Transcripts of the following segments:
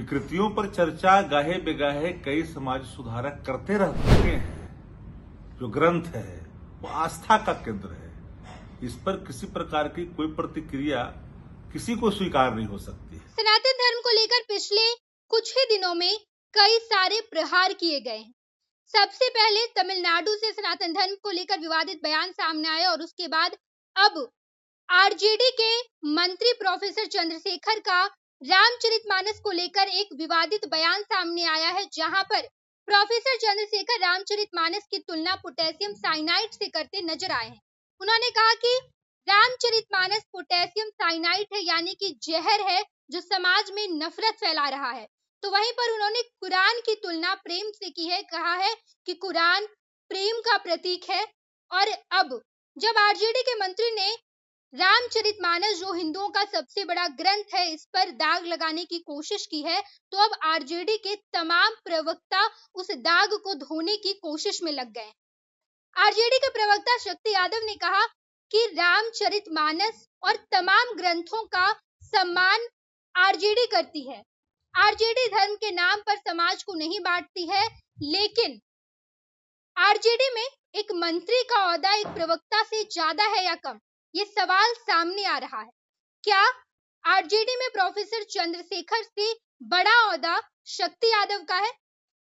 विकृतियों पर चर्चा गाहे बेगाहे कई समाज सुधारक करते रहते हैं जो ग्रंथ है वो आस्था का केंद्र है इस पर किसी प्रकार की कोई प्रतिक्रिया किसी को स्वीकार नहीं हो सकती सनातन धर्म को लेकर पिछले कुछ ही दिनों में कई सारे प्रहार किए गए हैं सबसे पहले तमिलनाडु से सनातन धर्म को लेकर विवादित बयान सामने आया और उसके बाद अब आरजेडी के मंत्री प्रोफेसर चंद्रशेखर का रामचरितमानस को लेकर एक विवादित बयान सामने आया है जहां पर प्रोफेसर चंद्रशेखर रामचरितमानस की तुलना पोटेशियम साइनाइड से करते नजर आए हैं उन्होंने कहा कि रामचरितमानस पोटेशियम साइनाइड है यानी कि जहर है जो समाज में नफरत फैला रहा है तो वहीं पर उन्होंने कुरान की तुलना प्रेम से की है कहा है कि कुरान प्रेम का प्रतीक है और अब जब आरजेडी के मंत्री ने रामचरितमानस जो हिंदुओं का सबसे बड़ा ग्रंथ है इस पर दाग लगाने की कोशिश की है तो अब आरजेडी के तमाम प्रवक्ता उस दाग को धोने की कोशिश में लग गए आरजेडी के प्रवक्ता शक्ति यादव ने कहा कि रामचरितमानस और तमाम ग्रंथों का सम्मान आरजेडी करती है आरजेडी धर्म के नाम पर समाज को नहीं बांटती है लेकिन आरजेडी में एक मंत्री का औहदा एक प्रवक्ता से ज्यादा है या कम ये सवाल सामने आ रहा है क्या आरजेडी में प्रोफेसर चंद्रशेखर से बड़ा औदा शक्ति यादव का है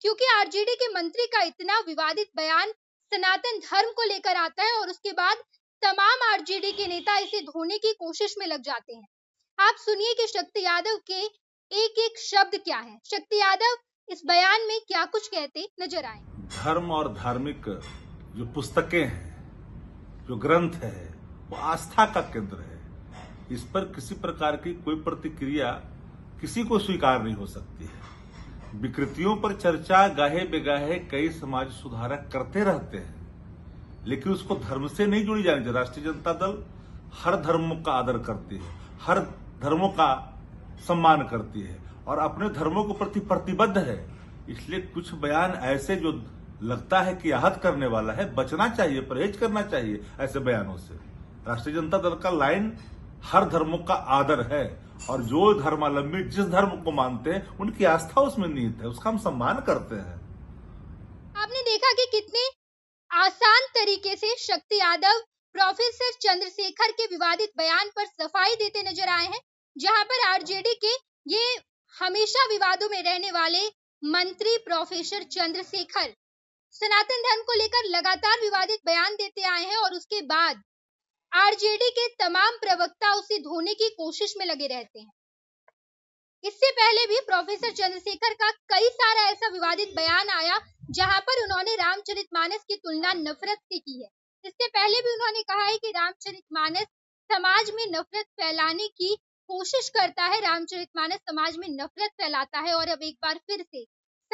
क्योंकि आरजेडी के मंत्री का इतना विवादित बयान सनातन धर्म को लेकर आता है और उसके बाद तमाम आरजेडी के नेता इसे धोने की कोशिश में लग जाते हैं आप सुनिए कि शक्ति यादव के एक एक शब्द क्या है शक्ति यादव इस बयान में क्या कुछ कहते नजर आए धर्म और धार्मिक जो पुस्तकें हैं जो ग्रंथ है वो आस्था का केंद्र है इस पर किसी प्रकार की कोई प्रतिक्रिया किसी को स्वीकार नहीं हो सकती है विकृतियों पर चर्चा गाहे बेगाहे कई समाज सुधारक करते रहते हैं लेकिन उसको धर्म से नहीं जुड़ी जानी चाहिए राष्ट्रीय जनता दल हर धर्म का आदर करती है हर धर्मों का सम्मान करती है और अपने धर्मों के प्रति प्रतिबद्ध है इसलिए कुछ बयान ऐसे जो लगता है कि आहत करने वाला है बचना चाहिए परहेज करना चाहिए ऐसे बयानों से राष्ट्रीय जनता दल का लाइन हर धर्मों का आदर है और जो धर्मालंबी जिस धर्म को मानते हैं उनकी आस्था उसमें नीत है उसका हम सम्मान करते हैं आपने देखा कि कितने आसान तरीके से शक्ति यादव प्रोफेसर चंद्रशेखर के विवादित बयान पर सफाई देते नजर आए हैं जहां पर आरजेडी के ये हमेशा विवादों में रहने वाले मंत्री प्रोफेसर चंद्रशेखर सनातन धर्म को लेकर लगातार विवादित बयान देते आए हैं और उसके बाद आरजेडी के तमाम प्रवक्ता उसे धोने की कोशिश में लगे रहते हैं इससे पहले भी प्रोफेसर चंद्रशेखर का कई सारा ऐसा विवादित बयान आया जहां पर उन्होंने रामचरितमानस की तुलना नफरत से की है इससे पहले भी उन्होंने कहा है कि रामचरितमानस समाज में नफरत फैलाने की कोशिश करता है रामचरितमानस समाज में नफरत फैलाता है और अब एक बार फिर से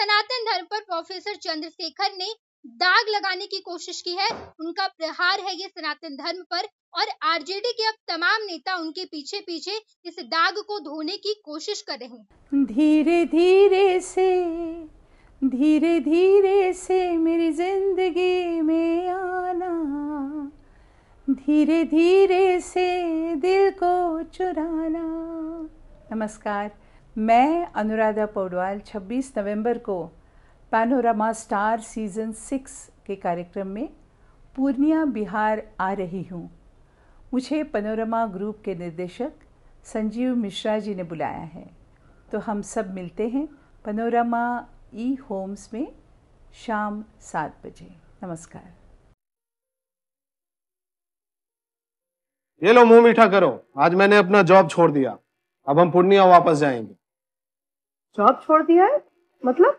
सनातन धर्म पर प्रोफेसर चंद्रशेखर ने दाग लगाने की कोशिश की है उनका प्रहार है ये सनातन धर्म पर और आरजेडी के अब तमाम नेता उनके पीछे पीछे इस दाग को धोने की कोशिश कर रहे हैं धीरे धीरे से धीरे धीरे से मेरी जिंदगी में आना धीरे धीरे से दिल को चुराना नमस्कार मैं अनुराधा पौडवाल 26 नवंबर को पैनोरामा स्टार सीज़न सिक्स के कार्यक्रम में पूर्णिया बिहार आ रही हूँ मुझे पनोरमा ग्रुप के निर्देशक संजीव मिश्रा जी ने बुलाया है तो हम सब मिलते हैं पनोरमा ई होम्स में शाम सात बजे नमस्कार ये लो मुंह मीठा करो आज मैंने अपना जॉब छोड़ दिया अब हम पूर्णिया वापस जाएंगे जॉब छोड़ दिया है मतलब